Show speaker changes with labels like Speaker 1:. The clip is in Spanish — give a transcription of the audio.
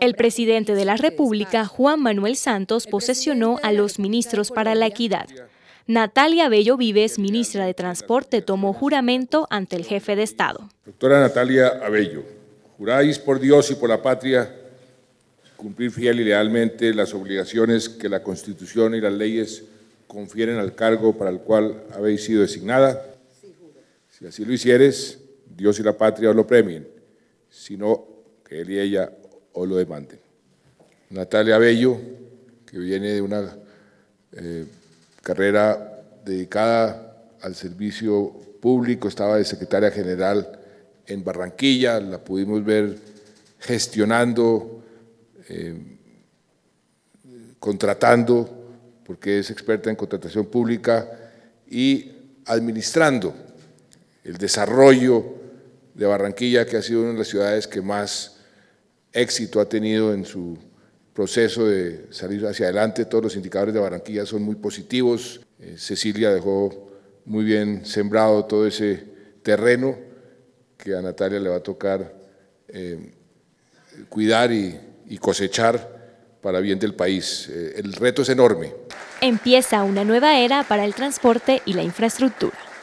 Speaker 1: El presidente de la República, Juan Manuel Santos, posesionó a los ministros para la equidad. Natalia Abello Vives, ministra de Transporte, tomó juramento ante el jefe de Estado.
Speaker 2: Doctora Natalia Abello, juráis por Dios y por la patria cumplir fiel y lealmente las obligaciones que la Constitución y las leyes confieren al cargo para el cual habéis sido designada. Si así lo hicieres, Dios y la patria os lo premien, sino que él y ella o lo demanden. Natalia Bello, que viene de una eh, carrera dedicada al servicio público, estaba de secretaria general en Barranquilla, la pudimos ver gestionando, eh, contratando, porque es experta en contratación pública, y administrando el desarrollo de Barranquilla, que ha sido una de las ciudades que más éxito ha tenido en su proceso de salir hacia adelante. Todos los indicadores de Barranquilla son muy positivos. Eh, Cecilia dejó muy bien sembrado todo ese terreno que a Natalia le va a tocar eh, cuidar y, cosechar para bien del país. Eh, el reto es enorme.
Speaker 1: Empieza una nueva era para el transporte y la infraestructura.